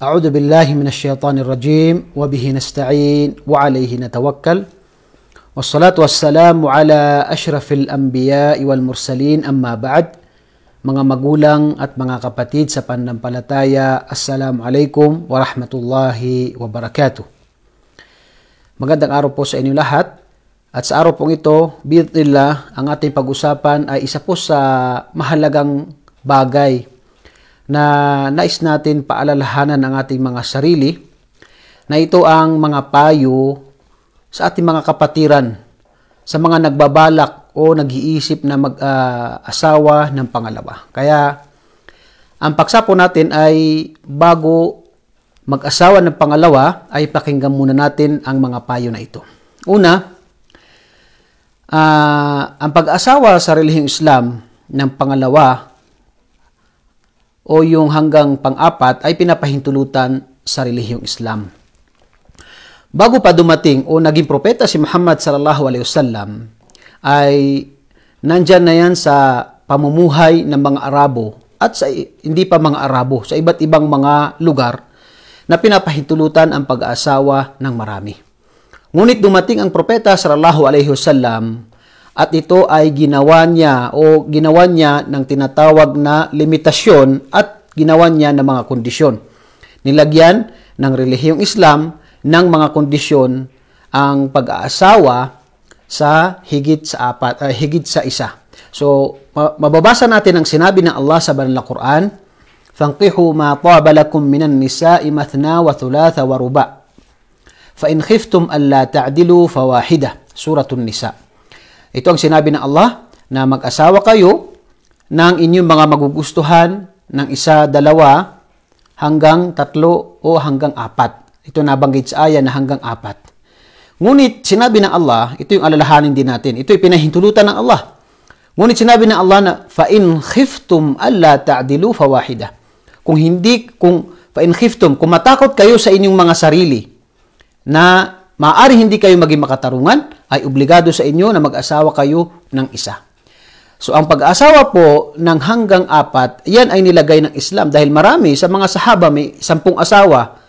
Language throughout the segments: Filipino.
أعوذ بالله من الشيطان الرجيم وبه نستعين وعليه نتوكل والصلاة والسلام على أشرف الأنبياء والمرسلين أما بعد mga magulang at mga kapatid sa pananampalataya, Assalamu alaikum wa rahmatullahi wa barakatuh. Magandang araw po sa inyo lahat. At sa araw pong ito, bitit nila, ang ating pag-usapan ay isa po sa mahalagang bagay na nais natin paalalahanan ang ating mga sarili na ito ang mga payo sa ating mga kapatiran, sa mga nagbabalak o nag-iisip na mag-asawa uh, ng pangalawa. Kaya ang paksapo natin ay bago mag-asawa ng pangalawa ay pakinggan muna natin ang mga payo na ito. Una, uh, ang pag-asawa sa relihiyong Islam ng pangalawa o yung hanggang pang-apat ay pinapahintulutan sa relihiyong Islam. Bago pa dumating o naging propeta si Muhammad sallallahu alaihi wasallam ay nandiyan na yan sa pamumuhay ng mga Arabo at sa hindi pa mga Arabo sa iba't ibang mga lugar na pinapahintulutan ang pag-aasawa ng marami. Ngunit dumating ang propeta sallallahu alaihi wasallam at ito ay ginawa niya o ginawa niya ng tinatawag na limitasyon at ginawa niya ng mga kondisyon. Nilagyan ng relihiyong Islam ng mga kondisyon ang pag-aasawa sa higit sa apat uh, higit sa isa. So mababasa natin ang sinabi ng Allah sa banal na Quran, "Fanqihu ma taba lakum minan nisa'i mathna wa thulatha wa ruba. Fa in khiftum alla ta'dilu fawahidah." Suratul Nisa. Ito ang sinabi ng Allah na mag-asawa kayo ng inyong mga magugustuhan ng isa, dalawa, hanggang tatlo o hanggang apat. Ito nabanggit sa ayan na hanggang apat. Ngunit sinabi ng Allah, ito yung alalahanin din natin. Ito yung pinahintulutan ng Allah. Ngunit sinabi ng Allah na fa'in khiftum alla ta'dilu fawahida. Kung hindi kung fa'in khiftum, kung matakot kayo sa inyong mga sarili na Maari hindi kayo maging makatarungan, ay obligado sa inyo na mag-asawa kayo ng isa. So ang pag-asawa po ng hanggang apat, yan ay nilagay ng Islam dahil marami sa mga sahaba may sampung asawa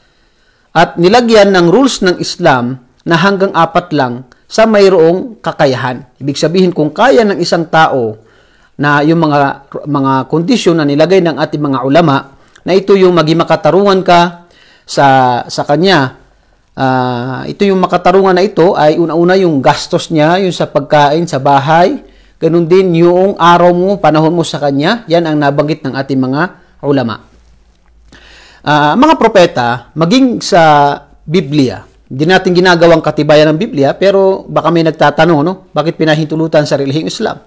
at nilagyan ng rules ng Islam na hanggang apat lang sa mayroong kakayahan. Ibig sabihin kung kaya ng isang tao na yung mga mga kondisyon na nilagay ng ating mga ulama na ito yung maging makatarungan ka sa sa kanya Uh, ito yung makatarungan na ito ay una-una yung gastos niya, yung sa pagkain, sa bahay. Ganun din yung araw mo, panahon mo sa kanya. Yan ang nabanggit ng ating mga ulama. Uh, mga propeta, maging sa Biblia, hindi natin ginagawang katibayan ng Biblia, pero baka may nagtatanong, no? bakit pinahintulutan sa relihiyong Islam?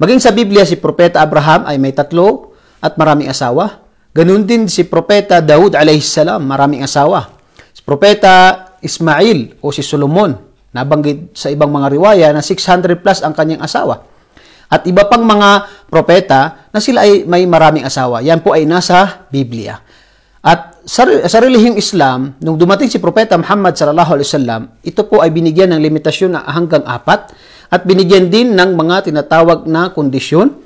Maging sa Biblia, si Propeta Abraham ay may tatlo at maraming asawa. Ganun din si Propeta Daud salam, maraming asawa. Propeta Ismail o si Solomon, nabanggit sa ibang mga riwaya na 600 plus ang kanyang asawa. At iba pang mga propeta na sila ay may maraming asawa. Yan po ay nasa Biblia. At sa relihiyong Islam, nung dumating si Propeta Muhammad sallallahu alaihi wasallam, ito po ay binigyan ng limitasyon na hanggang apat at binigyan din ng mga tinatawag na kondisyon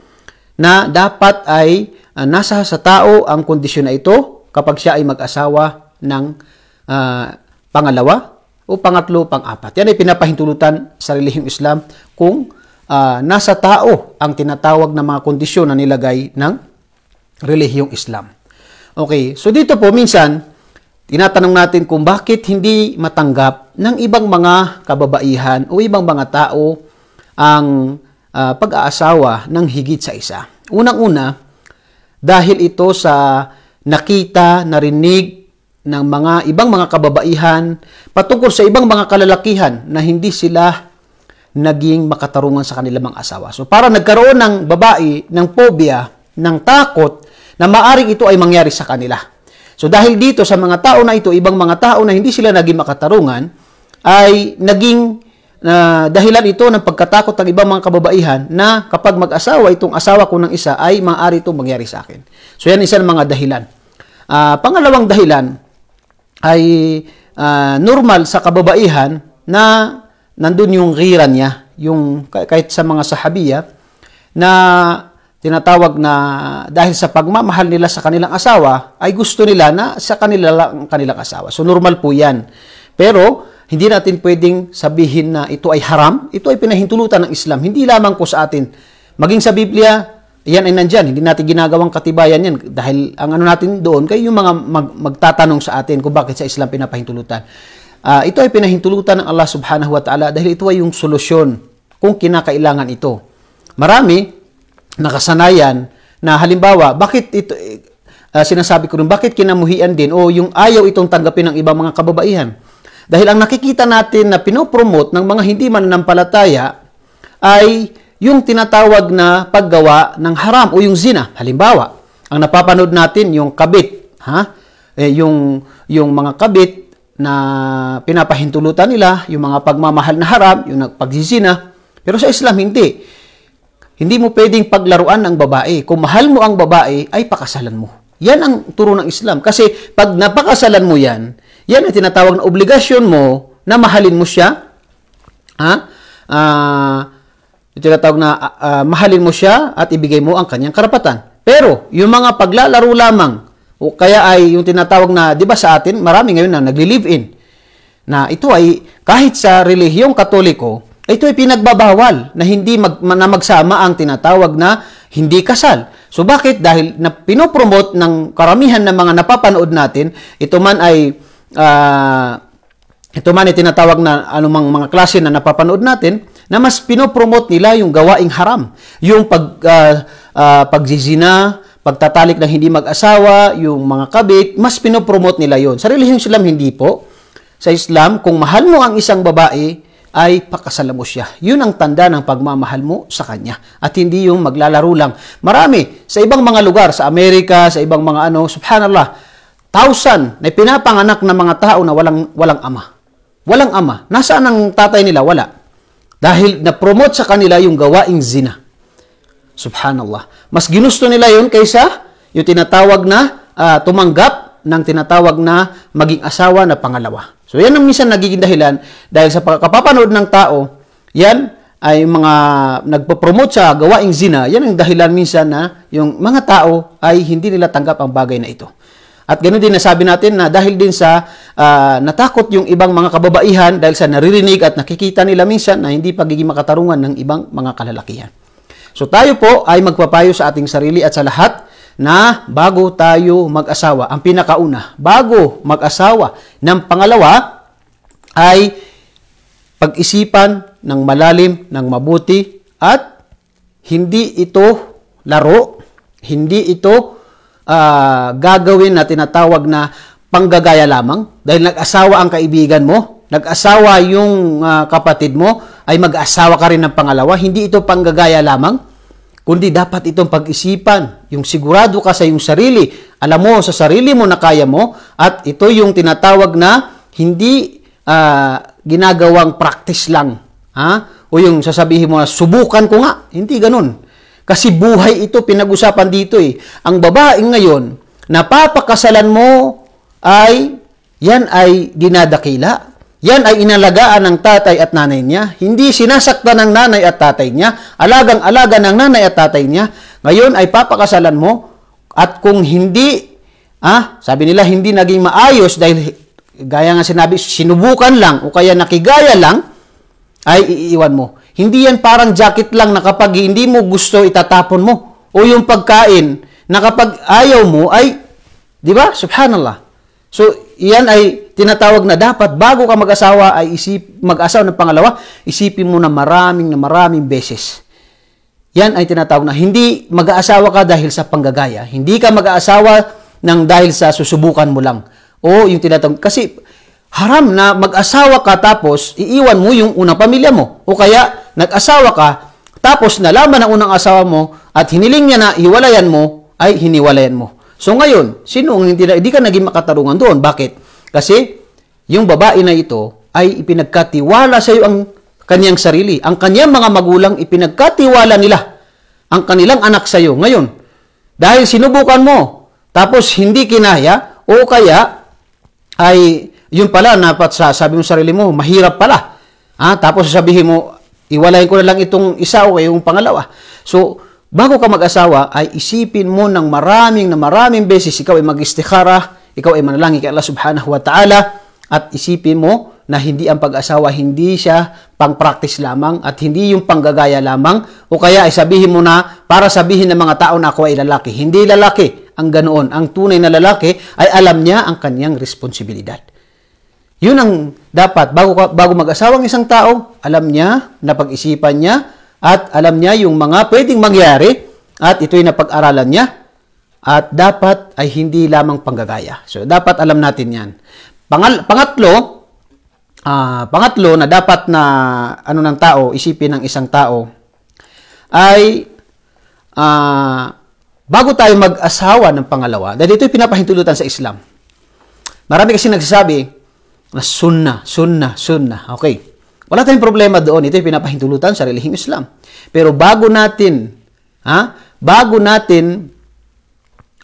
na dapat ay ah, nasa sa tao ang kondisyon na ito kapag siya ay mag-asawa ng uh, pangalawa o pangatlo, pang-apat. Yan ay pinapahintulutan sa relihiyong Islam kung uh, nasa tao ang tinatawag na mga kondisyon na nilagay ng relihiyong Islam. Okay, so dito po minsan, tinatanong natin kung bakit hindi matanggap ng ibang mga kababaihan o ibang mga tao ang uh, pag-aasawa ng higit sa isa. Unang-una, dahil ito sa nakita, narinig, ng mga ibang mga kababaihan patungkol sa ibang mga kalalakihan na hindi sila naging makatarungan sa kanilang mga asawa. So para nagkaroon ng babae ng phobia, ng takot na maaring ito ay mangyari sa kanila. So dahil dito sa mga tao na ito, ibang mga tao na hindi sila naging makatarungan ay naging na dahilan ito ng pagkatakot ng ibang mga kababaihan na kapag mag-asawa itong asawa ko ng isa ay maaari itong mangyari sa akin. So yan isa ng mga dahilan. Uh, pangalawang dahilan ay uh, normal sa kababaihan na nandun yung ghira niya, yung kahit sa mga sahabiya, na tinatawag na dahil sa pagmamahal nila sa kanilang asawa, ay gusto nila na sa kanila lang kanilang asawa. So normal po yan. Pero hindi natin pwedeng sabihin na ito ay haram, ito ay pinahintulutan ng Islam. Hindi lamang ko sa atin. Maging sa Biblia, yan ay nandyan. Hindi natin ginagawang katibayan yan dahil ang ano natin doon, kayo yung mga mag, magtatanong sa atin kung bakit sa Islam pinapahintulutan. Uh, ito ay pinahintulutan ng Allah subhanahu wa ta'ala dahil ito ay yung solusyon kung kinakailangan ito. Marami nakasanayan na halimbawa, bakit ito, uh, sinasabi ko rin, bakit kinamuhian din o yung ayaw itong tanggapin ng ibang mga kababaihan? Dahil ang nakikita natin na pinopromote ng mga hindi mananampalataya ay yung tinatawag na paggawa ng haram o yung zina. Halimbawa, ang napapanood natin yung kabit, ha? Eh, yung yung mga kabit na pinapahintulutan nila, yung mga pagmamahal na haram, yung nagpagsisina. Pero sa Islam hindi. Hindi mo pwedeng paglaruan ng babae. Kung mahal mo ang babae, ay pakasalan mo. Yan ang turo ng Islam. Kasi pag napakasalan mo yan, yan ang tinatawag na obligasyon mo na mahalin mo siya. Ha? Ah, ito tinatawag na uh, mahalin mo siya at ibigay mo ang kanyang karapatan. Pero yung mga paglalaro lamang o kaya ay yung tinatawag na 'di ba sa atin marami ngayon na nagli-live-in na ito ay kahit sa relihiyong Katoliko ito ay pinagbabawal na hindi mag, na magsama ang tinatawag na hindi kasal. So bakit? Dahil na pinopromote ng karamihan ng mga napapanood natin, ito man ay uh, ito man ay tinatawag na anumang mga klase na napapanood natin, na mas pinopromote nila yung gawaing haram. Yung pag, uh, ah, uh, ah, pagsizina, pagtatalik ng hindi mag-asawa, yung mga kabit, mas pinopromote nila yon. Sa relihiyong Islam, hindi po. Sa Islam, kung mahal mo ang isang babae, ay pakasala mo siya. Yun ang tanda ng pagmamahal mo sa kanya. At hindi yung maglalaro lang. Marami, sa ibang mga lugar, sa Amerika, sa ibang mga ano, subhanallah, thousand na pinapanganak ng mga tao na walang, walang ama. Walang ama. Nasaan ang tatay nila? Wala. Dahil na-promote sa kanila yung gawaing zina. Subhanallah. Mas ginusto nila yun kaysa yung tinatawag na uh, tumanggap ng tinatawag na maging asawa na pangalawa. So yan ang minsan nagiging dahilan dahil sa kapapanood ng tao, yan ay mga nagpo-promote sa gawaing zina, yan ang dahilan minsan na yung mga tao ay hindi nila tanggap ang bagay na ito. At ganoon din nasabi natin na dahil din sa uh, natakot yung ibang mga kababaihan dahil sa naririnig at nakikita nila minsan na hindi pagiging makatarungan ng ibang mga kalalakihan. So tayo po ay magpapayo sa ating sarili at sa lahat na bago tayo mag-asawa, ang pinakauna, bago mag-asawa ng pangalawa ay pag-isipan ng malalim, ng mabuti at hindi ito laro, hindi ito uh, gagawin na tinatawag na panggagaya lamang dahil nag-asawa ang kaibigan mo, nag-asawa yung uh, kapatid mo, ay mag-asawa ka rin ng pangalawa. Hindi ito panggagaya lamang, kundi dapat itong pag-isipan. Yung sigurado ka sa iyong sarili, alam mo sa sarili mo na kaya mo at ito yung tinatawag na hindi uh, ginagawang practice lang. Ha? O yung sasabihin mo na subukan ko nga. Hindi ganun. Kasi buhay ito, pinag-usapan dito eh. Ang babaeng ngayon, napapakasalan mo ay, yan ay dinadakila. Yan ay inalagaan ng tatay at nanay niya. Hindi sinasaktan ng nanay at tatay niya. Alagang-alaga ng nanay at tatay niya. Ngayon ay papakasalan mo. At kung hindi, ah, sabi nila hindi naging maayos dahil gaya nga sinabi, sinubukan lang o kaya nakigaya lang, ay iiwan mo. Hindi yan parang jacket lang na kapag hindi mo gusto, itatapon mo. O yung pagkain na kapag ayaw mo ay, di ba? Subhanallah. So, yan ay tinatawag na dapat bago ka mag-asawa ay isip, mag-asawa ng pangalawa, isipin mo na maraming na maraming beses. Yan ay tinatawag na hindi mag-aasawa ka dahil sa panggagaya. Hindi ka mag-aasawa ng dahil sa susubukan mo lang. O yung tinatawag, kasi haram na mag-asawa ka tapos iiwan mo yung unang pamilya mo. O kaya, nag-asawa ka, tapos nalaman ng unang asawa mo at hiniling niya na iwalayan mo, ay hiniwalayan mo. So ngayon, sino ang hindi, hindi ka naging makatarungan doon? Bakit? Kasi yung babae na ito ay ipinagkatiwala sa iyo ang kanyang sarili. Ang kanyang mga magulang ipinagkatiwala nila ang kanilang anak sa iyo. Ngayon, dahil sinubukan mo, tapos hindi kinaya, o kaya ay yun pala, dapat sa, sabi mo sarili mo, mahirap pala. Ah, tapos sabihin mo, iwalayin ko na lang itong isa o yung pangalawa. So, bago ka mag-asawa, ay isipin mo ng maraming na maraming beses, ikaw ay mag-istikhara, ikaw ay manalangin kay Allah subhanahu wa ta'ala, at isipin mo na hindi ang pag-asawa, hindi siya pang-practice lamang at hindi yung panggagaya lamang o kaya ay sabihin mo na para sabihin ng mga tao na ako ay lalaki. Hindi lalaki ang ganoon. Ang tunay na lalaki ay alam niya ang kanyang responsibilidad. Yun ang dapat, bago, bago mag-asawang isang tao, alam niya, napag-isipan niya, at alam niya yung mga pwedeng mangyari, at ito'y napag-aralan niya, at dapat ay hindi lamang panggagaya. So, dapat alam natin yan. Pangal, pangatlo, uh, pangatlo na dapat na ano ng tao, isipin ng isang tao, ay uh, bago tayo mag-asawa ng pangalawa, dahil ito'y pinapahintulutan sa Islam. Marami kasi nagsasabi, Ah, na sunnah, sunnah, sunnah. Okay. Wala tayong problema doon. Ito yung pinapahintulutan sa relihiyong Islam. Pero bago natin, ha? Bago natin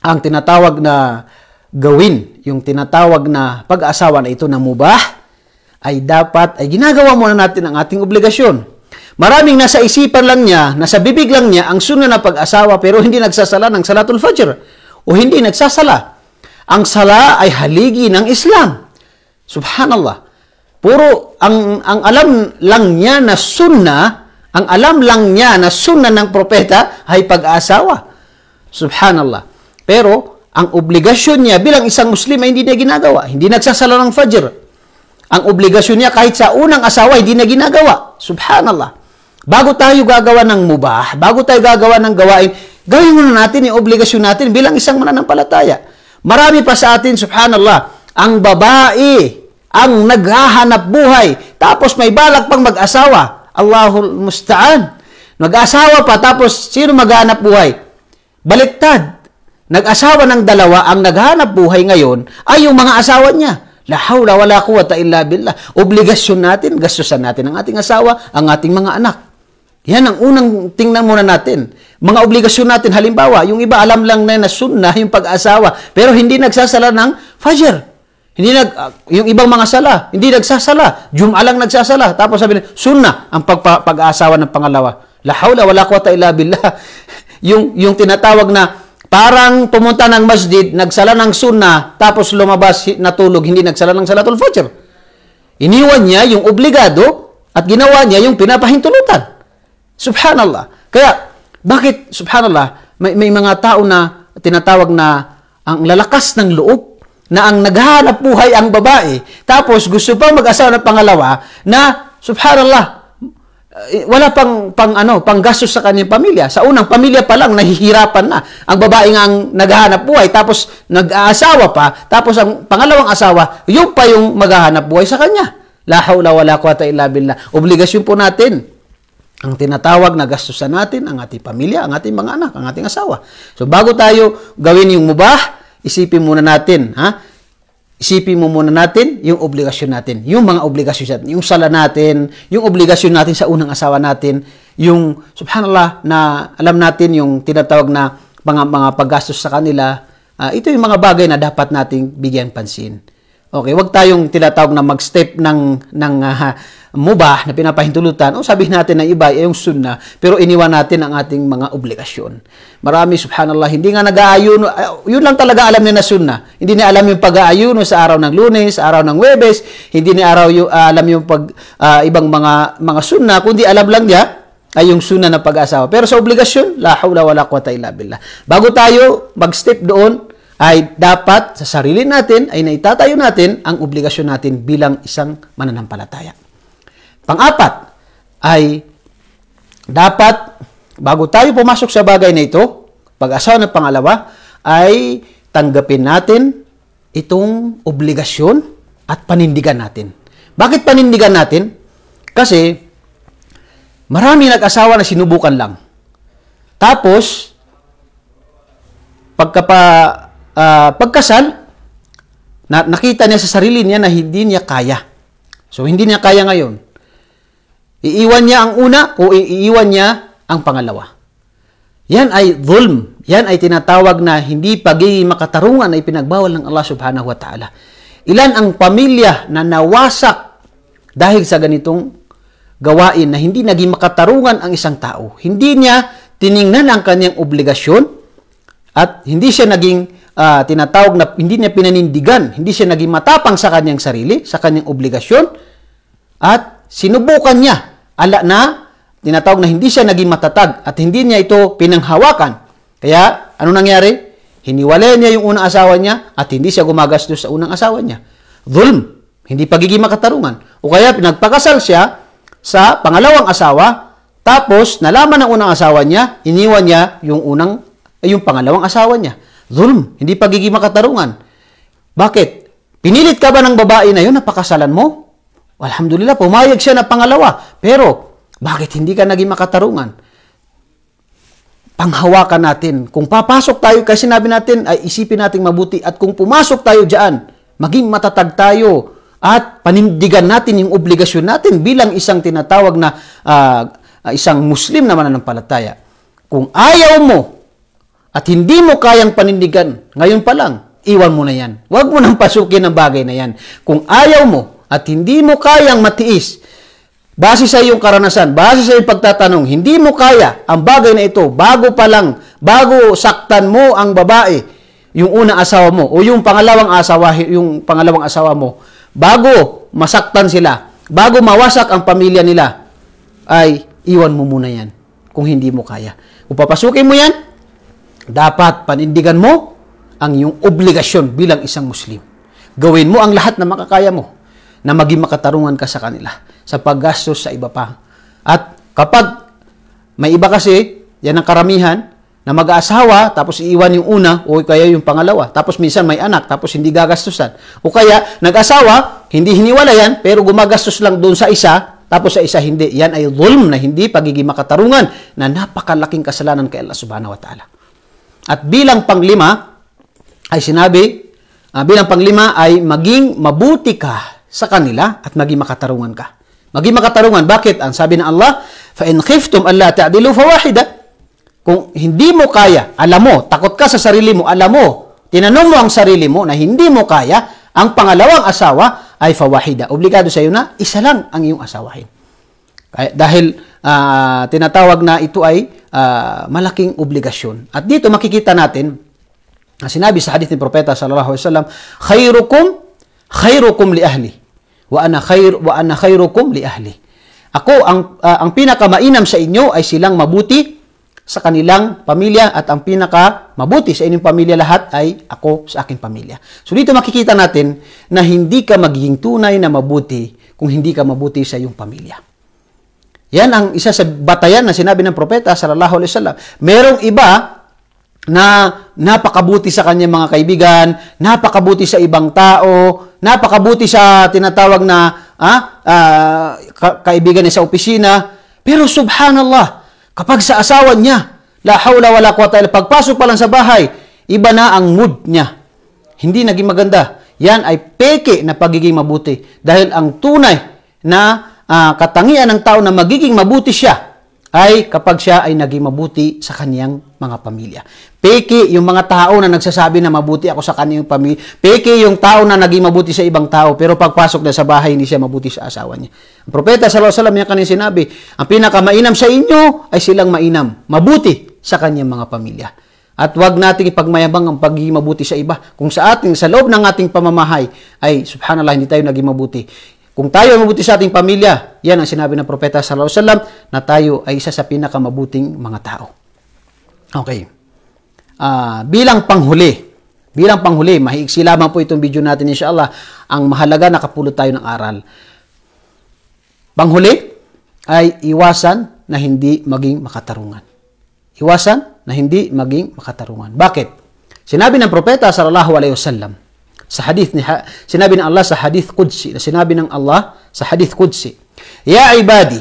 ang tinatawag na gawin, yung tinatawag na pag-asawa na ito na mubah, ay dapat, ay ginagawa muna natin ang ating obligasyon. Maraming nasa isipan lang niya, nasa bibig lang niya, ang sunnah na pag-asawa pero hindi nagsasala ng salatul fajr o hindi nagsasala. Ang sala ay haligi ng Islam. Subhanallah. Puro ang ang alam lang niya na sunna, ang alam lang niya na sunna ng propeta ay pag-asawa. Subhanallah. Pero ang obligasyon niya bilang isang Muslim ay hindi niya ginagawa. Hindi nagsasala ng Fajr. Ang obligasyon niya kahit sa unang asawa hindi niya ginagawa. Subhanallah. Bago tayo gagawa ng mubah, bago tayo gagawa ng gawain, gawin muna natin yung obligasyon natin bilang isang mananampalataya. Marami pa sa atin, subhanallah, ang babae ang naghahanap buhay, tapos may balak pang mag-asawa. Allahul musta'an. mag asawa pa, tapos sino maghanap buhay? Baliktad. Nag-asawa ng dalawa, ang naghanap buhay ngayon ay yung mga asawa niya. La hawla wala quwata illa billah. Obligasyon natin, gastusan natin ang ating asawa, ang ating mga anak. Yan ang unang tingnan muna natin. Mga obligasyon natin, halimbawa, yung iba alam lang na, na sunnah yung pag-asawa, pero hindi nagsasala ng fajr. Hindi nag, uh, yung ibang mga sala, hindi nagsasala. Jum'a lang nagsasala. Tapos sabi nila, sunnah ang pagpag pag-aasawa ng pangalawa. La hawla wala quwata illa billah. yung, yung tinatawag na parang pumunta ng masjid, nagsala ng sunnah, tapos lumabas, natulog, hindi nagsala ng salatul fajr. Iniwan niya yung obligado at ginawa niya yung pinapahintulutan. Subhanallah. Kaya, bakit, subhanallah, may, may mga tao na tinatawag na ang lalakas ng loob na ang naghahanap buhay ang babae, tapos gusto pa mag-asawa ng pangalawa na, subhanallah, eh, wala pang, pang, ano, pang gastos sa kanyang pamilya. Sa unang pamilya pa lang, nahihirapan na. Ang babae nga ang naghahanap buhay, tapos nag-aasawa pa, tapos ang pangalawang asawa, yun pa yung maghahanap buhay sa kanya. La hawla wala quwata illa billah. Obligasyon po natin ang tinatawag na gastusan natin, ang ating pamilya, ang ating mga anak, ang ating asawa. So bago tayo gawin yung mubah, isipin muna natin, ha? Isipin mo muna natin yung obligasyon natin, yung mga obligasyon natin, yung sala natin, yung obligasyon natin sa unang asawa natin, yung, subhanallah, na alam natin yung tinatawag na mga, mga paggastos sa kanila, uh, ito yung mga bagay na dapat nating bigyan pansin. Okay, wag tayong tinatawag na mag-step ng ng uh, mubah na pinapahintulutan o sabihin natin na iba ay yung sunna pero iniwan natin ang ating mga obligasyon. Marami subhanallah hindi nga nag-aayuno yun lang talaga alam niya na sunna. Hindi niya alam yung pag-aayuno sa araw ng Lunes, araw ng Webes, hindi niya araw yung, uh, ah, alam yung pag uh, ibang mga mga sunna kundi alam lang niya ay yung sunna na pag-asawa. Pero sa obligasyon, la hawla wala quwata illa billah. Bago tayo mag-step doon, ay dapat sa sarili natin ay naitatayo natin ang obligasyon natin bilang isang mananampalataya. Pang-apat ay dapat bago tayo pumasok sa bagay na ito, pag-asawa ng pangalawa, ay tanggapin natin itong obligasyon at panindigan natin. Bakit panindigan natin? Kasi marami nag-asawa na sinubukan lang. Tapos, pagka pa, uh, ah, pagkasal, na, nakita niya sa sarili niya na hindi niya kaya. So, hindi niya kaya ngayon Iiwan niya ang una o iiwan niya ang pangalawa. Yan ay zulm. Yan ay tinatawag na hindi pagiging makatarungan ay pinagbawal ng Allah subhanahu wa ta'ala. Ilan ang pamilya na nawasak dahil sa ganitong gawain na hindi naging makatarungan ang isang tao. Hindi niya tiningnan ang kanyang obligasyon at hindi siya naging uh, tinatawag na hindi niya pinanindigan. Hindi siya naging matapang sa kanyang sarili, sa kanyang obligasyon at sinubukan niya ala na tinatawag na hindi siya naging matatag at hindi niya ito pinanghawakan. Kaya ano nangyari? Hiniwalay niya yung unang asawa niya at hindi siya gumagastos sa unang asawa niya. Zulm, hindi pagiging makatarungan. O kaya pinagpakasal siya sa pangalawang asawa tapos nalaman ng unang asawa niya, iniwan niya yung unang eh, yung pangalawang asawa niya. Zulm, hindi pagiging makatarungan. Bakit? Pinilit ka ba ng babae na yun na pakasalan mo? Alhamdulillah, pumayag siya na pangalawa. Pero, bakit hindi ka naging makatarungan? Panghawakan natin. Kung papasok tayo, kasi sinabi natin, ay isipin natin mabuti. At kung pumasok tayo dyan, maging matatag tayo at panindigan natin yung obligasyon natin bilang isang tinatawag na uh, isang Muslim na mananampalataya. Kung ayaw mo at hindi mo kayang panindigan, ngayon pa lang, iwan mo na yan. Huwag mo nang pasukin ang bagay na yan. Kung ayaw mo, at hindi mo kayang matiis base sa iyong karanasan, base sa iyong pagtatanong, hindi mo kaya ang bagay na ito bago pa lang, bago saktan mo ang babae, yung unang asawa mo o yung pangalawang asawa, yung pangalawang asawa mo, bago masaktan sila, bago mawasak ang pamilya nila, ay iwan mo muna yan kung hindi mo kaya. Kung papasukin mo yan, dapat panindigan mo ang iyong obligasyon bilang isang Muslim. Gawin mo ang lahat na makakaya mo na maging makatarungan ka sa kanila sa paggastos sa iba pa. At kapag may iba kasi, yan ang karamihan, na mag-aasawa, tapos iiwan yung una, o kaya yung pangalawa. Tapos minsan may anak, tapos hindi gagastusan. O kaya, nag-asawa, hindi hiniwala yan, pero gumagastos lang doon sa isa, tapos sa isa hindi. Yan ay zulm na hindi pagiging makatarungan na napakalaking kasalanan kay Allah subhanahu wa ta'ala. At bilang panglima, ay sinabi, uh, bilang panglima ay maging mabuti ka sa kanila at maging makatarungan ka. Maging makatarungan. Bakit? Ang sabi ng Allah, فَإِنْ خِفْتُمْ أَلَّا تَعْدِلُوا فَوَاحِدًا Kung hindi mo kaya, alam mo, takot ka sa sarili mo, alam mo, tinanong mo ang sarili mo na hindi mo kaya, ang pangalawang asawa ay fawahida. Obligado sa iyo na isa lang ang iyong asawahin. Kaya, dahil uh, tinatawag na ito ay uh, malaking obligasyon. At dito makikita natin, sinabi sa hadith ni Propeta sallallahu alaihi wasallam, khairukum khairukum li ahli. Wa ana khair wa ana khairukum li ahli. Ako ang uh, ang pinakamainam sa inyo ay silang mabuti sa kanilang pamilya at ang pinaka mabuti sa inyong pamilya lahat ay ako sa aking pamilya. So dito makikita natin na hindi ka magiging tunay na mabuti kung hindi ka mabuti sa iyong pamilya. Yan ang isa sa batayan na sinabi ng propeta sallallahu alaihi wasallam. Merong iba na napakabuti sa kanyang mga kaibigan, napakabuti sa ibang tao, napakabuti sa tinatawag na ah, ah, ka- kaibigan niya sa opisina. Pero subhanallah, kapag sa asawa niya, la hawla wala kuwata, pagpasok pa lang sa bahay, iba na ang mood niya. Hindi naging maganda. Yan ay peke na pagiging mabuti. Dahil ang tunay na uh, katangian ng tao na magiging mabuti siya ay kapag siya ay naging mabuti sa kaniyang mga pamilya. Peki yung mga tao na nagsasabi na mabuti ako sa kaniyang pamilya. Peki yung tao na naging mabuti sa ibang tao pero pagpasok na sa bahay hindi siya mabuti sa asawa niya. Ang propeta sallallahu alaihi wasallam niya kaniyang sinabi, ang pinakamainam sa inyo ay silang mainam, mabuti sa kaniyang mga pamilya. At huwag nating ipagmayabang ang pagiging mabuti sa iba. Kung sa ating, sa loob ng ating pamamahay, ay subhanallah, hindi tayo naging mabuti. Kung tayo ay mabuti sa ating pamilya, yan ang sinabi ng Propeta Sallallahu Alaihi Wasallam na tayo ay isa sa pinakamabuting mga tao. Okay. Uh, bilang panghuli, bilang panghuli, mahiiksi lamang po itong video natin inshallah, ang mahalaga nakapulot tayo ng aral. Panghuli ay iwasan na hindi maging makatarungan. Iwasan na hindi maging makatarungan. Bakit? Sinabi ng propeta sallallahu alaihi wasallam, sa hadith ni ha, sinabi ng Allah sa hadith Qudsi, na sinabi ng Allah sa hadith Qudsi, Ya ibadi,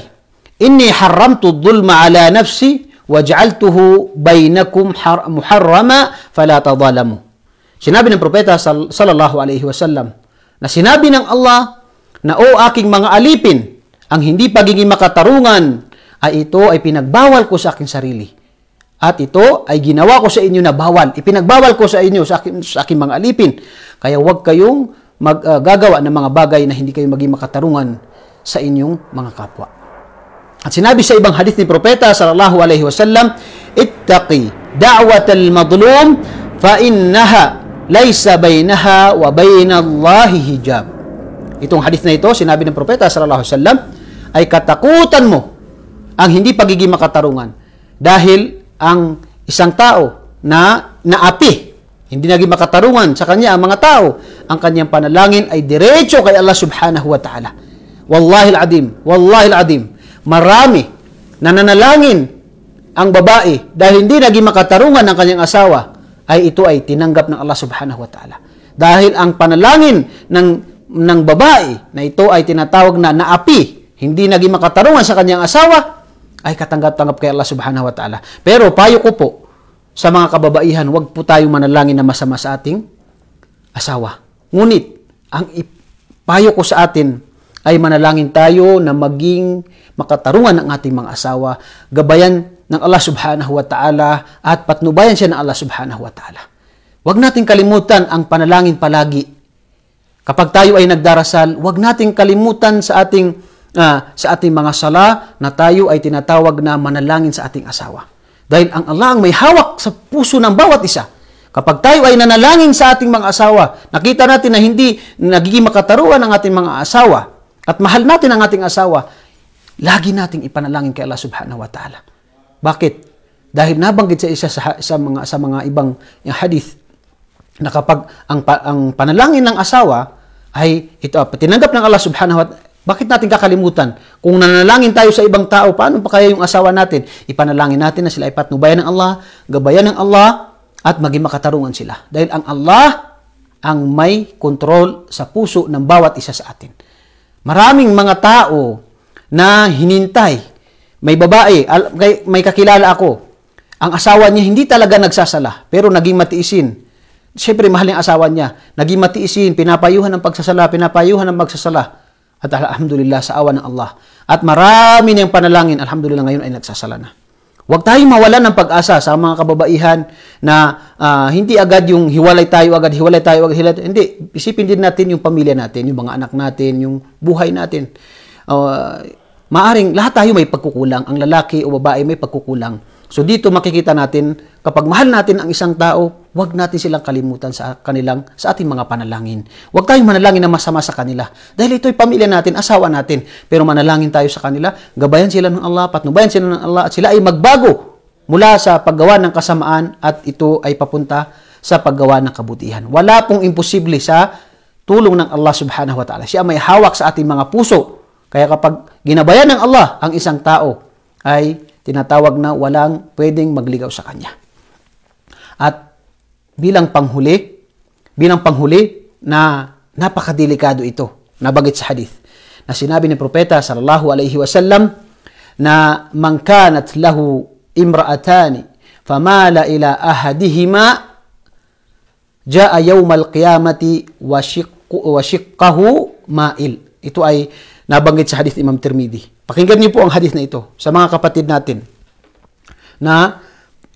inni haramtu dhulma ala nafsi wa ja'altuhu bainakum muharrama fala tadalamu. Sinabi ng propeta sal- sallallahu alaihi wasallam na sinabi ng Allah na o aking mga alipin, ang hindi pagiging makatarungan ay ito ay pinagbawal ko sa aking sarili at ito ay ginawa ko sa inyo na bawal. Ipinagbawal ko sa inyo, sa aking, sa aking mga alipin. Kaya huwag kayong maggagawa uh, ng mga bagay na hindi kayo maging makatarungan sa inyong mga kapwa. At sinabi sa ibang hadith ni Propeta sallallahu alaihi wasallam, "Ittaqi da'wat al madlum fa innaha laysa bainaha wa bainallahi hijab." Itong hadith na ito, sinabi ng Propeta sallallahu alaihi wasallam, ay katakutan mo ang hindi pagiging makatarungan dahil ang isang tao na naapi. Hindi naging makatarungan sa kanya ang mga tao. Ang kanyang panalangin ay diretso kay Allah subhanahu wa ta'ala. Wallahi al-adim, wallahi al-adim. Marami na nanalangin ang babae dahil hindi naging makatarungan ng kanyang asawa ay ito ay tinanggap ng Allah subhanahu wa ta'ala. Dahil ang panalangin ng ng babae na ito ay tinatawag na naapi, hindi naging makatarungan sa kanyang asawa, ay katanggap-tanggap kay Allah subhanahu wa ta'ala. Pero payo ko po sa mga kababaihan, huwag po tayo manalangin na masama sa ating asawa. Ngunit, ang payo ko sa atin ay manalangin tayo na maging makatarungan ng ating mga asawa, gabayan ng Allah subhanahu wa ta'ala at patnubayan siya ng Allah subhanahu wa ta'ala. Huwag natin kalimutan ang panalangin palagi. Kapag tayo ay nagdarasal, huwag natin kalimutan sa ating uh, sa ating mga sala na tayo ay tinatawag na manalangin sa ating asawa. Dahil ang Allah ang may hawak sa puso ng bawat isa. Kapag tayo ay nanalangin sa ating mga asawa, nakita natin na hindi nagiging makataruan ang ating mga asawa at mahal natin ang ating asawa, lagi nating ipanalangin kay Allah subhanahu wa ta'ala. Bakit? Dahil nabanggit sa isa sa, sa mga sa mga ibang yung eh, hadith na kapag ang, ang panalangin ng asawa ay ito tinanggap ng Allah subhanahu wa ta'ala bakit natin kakalimutan? Kung nanalangin tayo sa ibang tao, paano pa kaya yung asawa natin? Ipanalangin natin na sila ay patnubayan ng Allah, gabayan ng Allah, at maging makatarungan sila. Dahil ang Allah ang may control sa puso ng bawat isa sa atin. Maraming mga tao na hinintay. May babae, may kakilala ako. Ang asawa niya hindi talaga nagsasala, pero naging matiisin. Siyempre, mahal ang asawa niya. Naging matiisin, pinapayuhan ng pagsasala, pinapayuhan ng magsasala. At alhamdulillah sa awa ng Allah. At marami niyang panalangin, alhamdulillah ngayon ay nagsasala na. Huwag tayong mawalan ng pag-asa sa mga kababaihan na uh, hindi agad yung hiwalay tayo agad, hiwalay tayo agad, hiwalay tayo. Hindi, isipin din natin yung pamilya natin, yung mga anak natin, yung buhay natin. Uh, maaring lahat tayo may pagkukulang. Ang lalaki o babae may pagkukulang. So dito makikita natin, kapag mahal natin ang isang tao, Huwag natin silang kalimutan sa kanilang sa ating mga panalangin. Huwag tayong manalangin na masama sa kanila. Dahil ito'y pamilya natin, asawa natin. Pero manalangin tayo sa kanila, gabayan sila ng Allah, patnubayan sila ng Allah at sila ay magbago mula sa paggawa ng kasamaan at ito ay papunta sa paggawa ng kabutihan. Wala pong imposible sa tulong ng Allah subhanahu wa ta'ala. Siya may hawak sa ating mga puso. Kaya kapag ginabayan ng Allah ang isang tao ay tinatawag na walang pwedeng magligaw sa kanya. At bilang panghuli, bilang panghuli na napakadelikado ito. Nabagit sa hadith na sinabi ni Propeta sallallahu alaihi wasallam na man kanat lahu imra'atani famala ila ahadihima jaa yawm al-qiyamati wa shiqqahu ma'il. Ito ay nabanggit sa hadith Imam Tirmidhi. Pakinggan niyo po ang hadith na ito sa mga kapatid natin na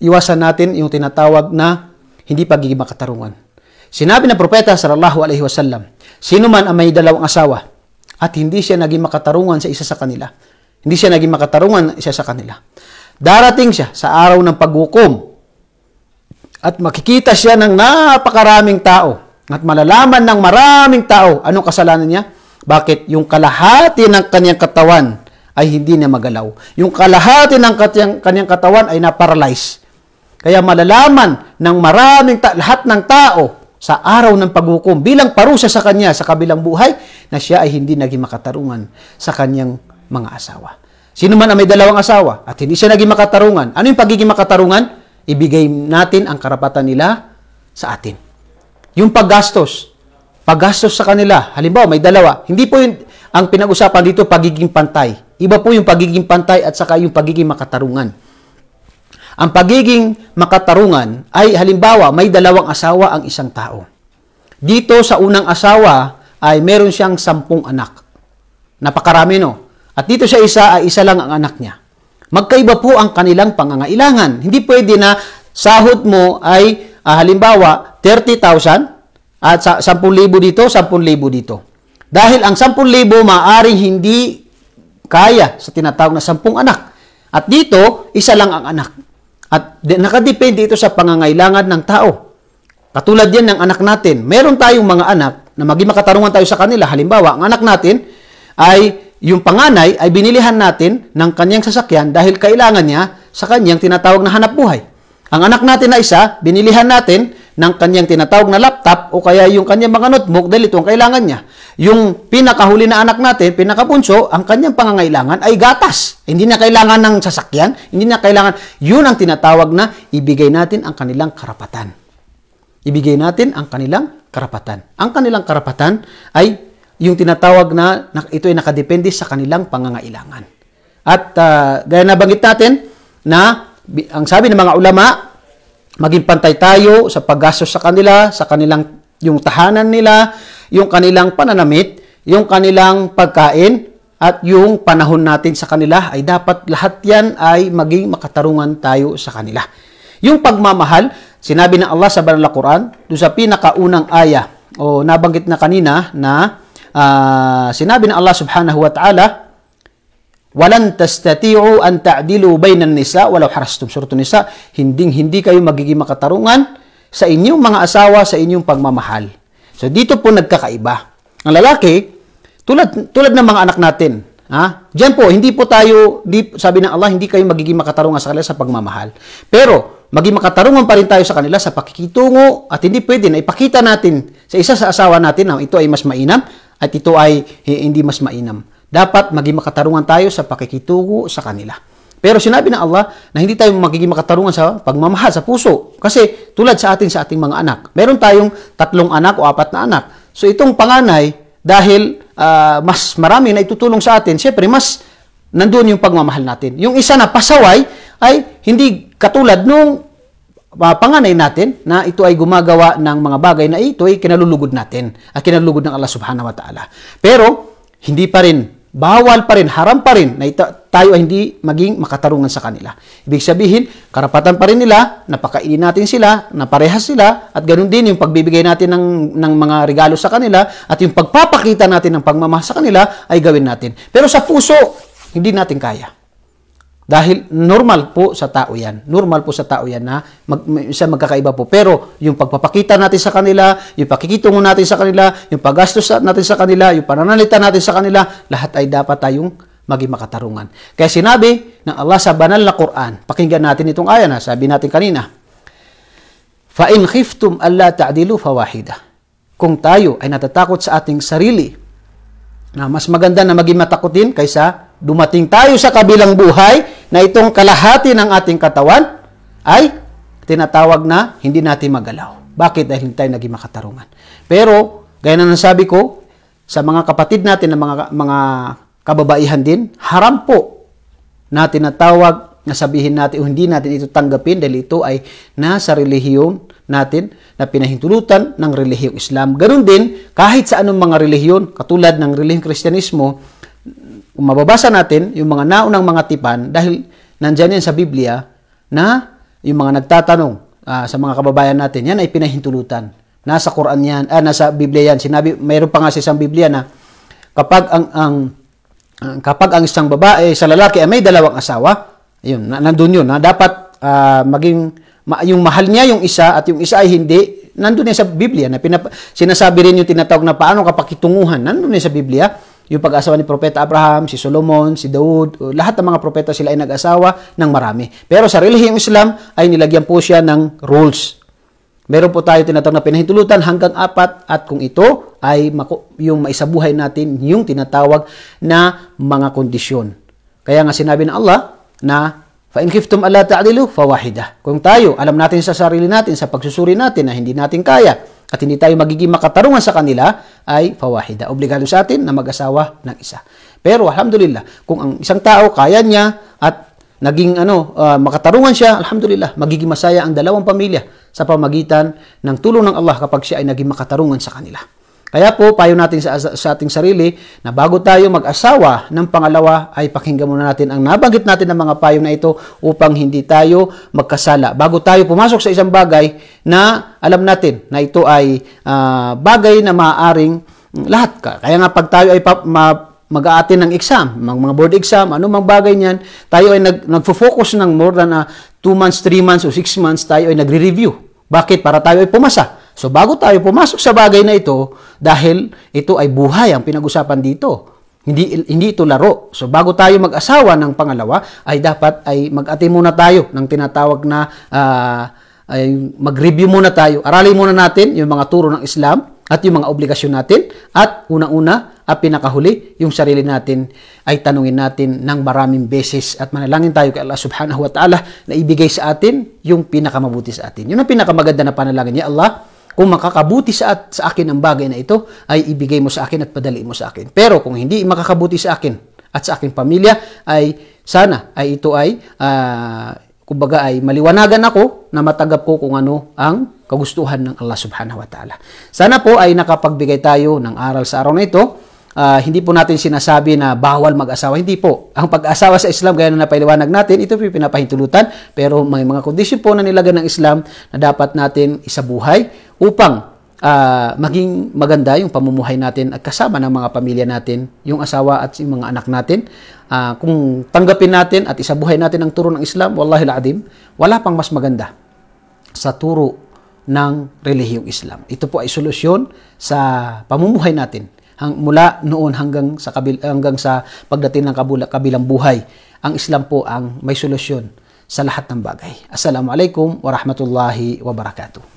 iwasan natin yung tinatawag na hindi pagiging makatarungan. Sinabi ng propeta sallallahu alaihi wasallam, sino man ang may dalawang asawa at hindi siya naging makatarungan sa isa sa kanila, hindi siya naging makatarungan isa sa kanila. Darating siya sa araw ng paghukom at makikita siya ng napakaraming tao at malalaman ng maraming tao anong kasalanan niya. Bakit? Yung kalahati ng kanyang katawan ay hindi na magalaw. Yung kalahati ng kanyang, kanyang katawan ay naparalyze. Kaya malalaman ng maraming ta- lahat ng tao sa araw ng paghukom bilang parusa sa kanya sa kabilang buhay na siya ay hindi naging makatarungan sa kanyang mga asawa. Sino man ang may dalawang asawa at hindi siya naging makatarungan, ano yung pagiging makatarungan? Ibigay natin ang karapatan nila sa atin. Yung paggastos, paggastos sa kanila, halimbawa may dalawa, hindi po yung, ang pinag-usapan dito pagiging pantay. Iba po yung pagiging pantay at saka yung pagiging makatarungan. Ang pagiging makatarungan ay halimbawa may dalawang asawa ang isang tao. Dito sa unang asawa ay meron siyang sampung anak. Napakarami no? At dito sa isa ay isa lang ang anak niya. Magkaiba po ang kanilang pangangailangan. Hindi pwede na sahod mo ay ah, halimbawa 30,000 at sa 10,000 dito, 10,000 dito. Dahil ang 10,000 maaring hindi kaya sa tinatawag na 10 anak. At dito, isa lang ang anak. At nakadepende ito sa pangangailangan ng tao. Katulad yan ng anak natin. Meron tayong mga anak na maging makatarungan tayo sa kanila. Halimbawa, ang anak natin ay yung panganay ay binilihan natin ng kanyang sasakyan dahil kailangan niya sa kanyang tinatawag na hanap buhay. Ang anak natin na isa, binilihan natin ng kanyang tinatawag na laptop o kaya yung kanyang mga notebook dahil ito ang kailangan niya. Yung pinakahuli na anak natin, pinakapunso, ang kanyang pangangailangan ay gatas. Hindi na kailangan ng sasakyan, hindi na kailangan. Yun ang tinatawag na ibigay natin ang kanilang karapatan. Ibigay natin ang kanilang karapatan. Ang kanilang karapatan ay yung tinatawag na ito ay nakadepende sa kanilang pangangailangan. At uh, gaya nabanggit natin na ang sabi ng mga ulama, maging pantay tayo sa paggastos sa kanila, sa kanilang yung tahanan nila, yung kanilang pananamit, yung kanilang pagkain, at yung panahon natin sa kanila ay dapat lahat yan ay maging makatarungan tayo sa kanila. Yung pagmamahal, sinabi ng Allah sa Banal na Quran, doon sa pinakaunang aya o nabanggit na kanina na uh, sinabi ng Allah Subhanahu wa Ta'ala Walan tastati'u an ta'dilu bainan nisa walau harastum surah nisa hinding hindi kayo magiging makatarungan sa inyong mga asawa sa inyong pagmamahal. So dito po nagkakaiba. Ang lalaki tulad tulad ng mga anak natin, ha? Diyan po hindi po tayo di, sabi ng Allah hindi kayo magiging makatarungan sa kanila sa pagmamahal. Pero maging makatarungan pa rin tayo sa kanila sa pakikitungo at hindi pwede na ipakita natin sa isa sa asawa natin na ito ay mas mainam at ito ay eh, hindi mas mainam. Dapat maging makatarungan tayo sa pakikitugo sa kanila. Pero sinabi ng Allah na hindi tayo magiging makatarungan sa pagmamahal sa puso. Kasi tulad sa atin sa ating mga anak, meron tayong tatlong anak o apat na anak. So itong panganay, dahil uh, mas marami na itutulong sa atin, syempre mas nandun yung pagmamahal natin. Yung isa na pasaway ay hindi katulad nung uh, panganay natin na ito ay gumagawa ng mga bagay na ito ay kinalulugod natin at kinalulugod ng Allah subhanahu wa ta'ala. Pero hindi pa rin bawal pa rin, haram pa rin na tayo ay hindi maging makatarungan sa kanila. Ibig sabihin, karapatan pa rin nila, napakainin natin sila, naparehas sila, at ganun din yung pagbibigay natin ng, ng mga regalo sa kanila at yung pagpapakita natin ng pagmamahal sa kanila ay gawin natin. Pero sa puso, hindi natin kaya. Dahil normal po sa tao yan. Normal po sa tao yan na mag, isa magkakaiba po. Pero yung pagpapakita natin sa kanila, yung pakikitungo natin sa kanila, yung paggastos natin sa kanila, yung pananalita natin sa kanila, lahat ay dapat tayong maging makatarungan. Kaya sinabi ng Allah sa banal na Quran, pakinggan natin itong aya na sabi natin kanina, فَإِنْ خِفْتُمْ أَلَّا تَعْدِلُوا فَوَاحِدَةً Kung tayo ay natatakot sa ating sarili, na mas maganda na maging matakot din kaysa dumating tayo sa kabilang buhay na itong kalahati ng ating katawan ay tinatawag na hindi natin magalaw. Bakit? Dahil hindi tayo naging makatarungan. Pero, gaya na nasabi ko, sa mga kapatid natin na mga, mga kababaihan din, haram po na tinatawag na sabihin natin o hindi natin ito tanggapin dahil ito ay nasa relihiyon natin na pinahintulutan ng relihiyong Islam. Ganun din, kahit sa anong mga relihiyon, katulad ng relihiyong Kristyanismo, kung mababasa natin yung mga naunang mga tipan, dahil nandiyan yan sa Biblia, na yung mga nagtatanong uh, sa mga kababayan natin, yan ay pinahintulutan. Nasa Quran yan, ah, nasa Biblia yan. Sinabi, mayroon pa nga sa isang Biblia na kapag ang, ang kapag ang isang babae sa lalaki ay may dalawang asawa, yun, nandoon yun, na dapat uh, maging, ma, yung mahal niya yung isa at yung isa ay hindi, nandoon yan sa Biblia, na pinap- sinasabi rin yung tinatawag na paano kapakitunguhan, nandoon yan sa Biblia, yung pag-asawa ni Propeta Abraham, si Solomon, si Daud, lahat ng mga propeta sila ay nag-asawa ng marami. Pero sa relihiyong Islam ay nilagyan po siya ng rules. Meron po tayo tinatawag na pinahintulutan hanggang apat at kung ito ay yung maisabuhay natin yung tinatawag na mga kondisyon. Kaya nga sinabi ng Allah na فَإِنْ كِفْتُمْ أَلَّا تَعْدِلُوا فَوَاحِدَةً Kung tayo, alam natin sa sarili natin, sa pagsusuri natin na hindi natin kaya, at hindi tayo magiging makatarungan sa kanila ay fawahida. Obligado sa atin na mag-asawa ng isa. Pero alhamdulillah, kung ang isang tao kaya niya at naging ano, uh, makatarungan siya, alhamdulillah, magiging masaya ang dalawang pamilya sa pamagitan ng tulong ng Allah kapag siya ay naging makatarungan sa kanila. Kaya po, payo natin sa, sa ating sarili na bago tayo mag-asawa ng pangalawa ay pakinggan muna natin ang nabanggit natin ng mga payo na ito upang hindi tayo magkasala. Bago tayo pumasok sa isang bagay na alam natin na ito ay uh, bagay na maaaring lahat ka. Kaya nga pag tayo ay pa, ma, mag-aatin ng exam, mga board exam, ano mang bagay niyan, tayo ay nag, nagfo-focus ng more than 2 ah, months, 3 months, o 6 months, tayo ay nagre-review. Bakit? Para tayo ay pumasa. So bago tayo pumasok sa bagay na ito, dahil ito ay buhay ang pinag-usapan dito. Hindi, hindi ito laro. So bago tayo mag-asawa ng pangalawa, ay dapat ay mag-ati muna tayo ng tinatawag na uh, ay mag-review muna tayo. Aralin muna natin yung mga turo ng Islam at yung mga obligasyon natin. At unang-una at pinakahuli, yung sarili natin ay tanungin natin ng maraming beses at manalangin tayo kay Allah subhanahu wa ta'ala na ibigay sa atin yung pinakamabuti sa atin. Yun ang pinakamaganda na panalangin niya Allah kung makakabuti sa, at, sa akin ang bagay na ito, ay ibigay mo sa akin at padali mo sa akin. Pero kung hindi makakabuti sa akin at sa aking pamilya, ay sana ay ito ay, uh, kumbaga ay maliwanagan ako na matagap ko kung ano ang kagustuhan ng Allah subhanahu wa ta'ala. Sana po ay nakapagbigay tayo ng aral sa araw na ito uh, hindi po natin sinasabi na bawal mag-asawa. Hindi po. Ang pag-asawa sa Islam, gaya na napaliwanag natin, ito po pinapahintulutan. Pero may mga kondisyon po na nilagay ng Islam na dapat natin isabuhay upang uh, maging maganda yung pamumuhay natin at kasama ng mga pamilya natin, yung asawa at yung mga anak natin. Uh, kung tanggapin natin at isabuhay natin ang turo ng Islam, wallahi adim, wala pang mas maganda sa turo ng relihiyong Islam. Ito po ay solusyon sa pamumuhay natin hang, mula noon hanggang sa kabil, hanggang sa pagdating ng kabula, kabilang buhay. Ang Islam po ang may solusyon sa lahat ng bagay. Assalamualaikum warahmatullahi wabarakatuh.